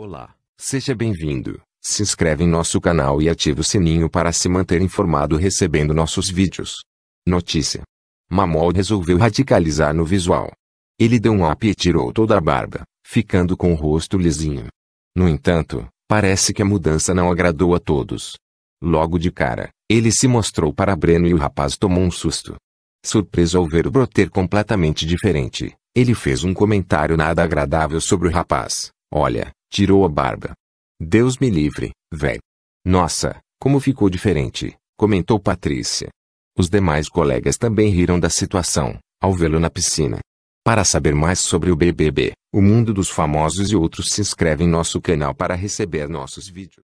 Olá, seja bem-vindo. Se inscreve em nosso canal e ative o sininho para se manter informado recebendo nossos vídeos. Notícia: Mamol resolveu radicalizar no visual. Ele deu um up e tirou toda a barba, ficando com o rosto lisinho. No entanto, parece que a mudança não agradou a todos. Logo de cara, ele se mostrou para Breno e o rapaz tomou um susto. Surpreso ao ver o broter completamente diferente, ele fez um comentário nada agradável sobre o rapaz. Olha, Tirou a barba. Deus me livre, véi. Nossa, como ficou diferente, comentou Patrícia. Os demais colegas também riram da situação, ao vê-lo na piscina. Para saber mais sobre o BBB, o mundo dos famosos e outros, se inscreve em nosso canal para receber nossos vídeos.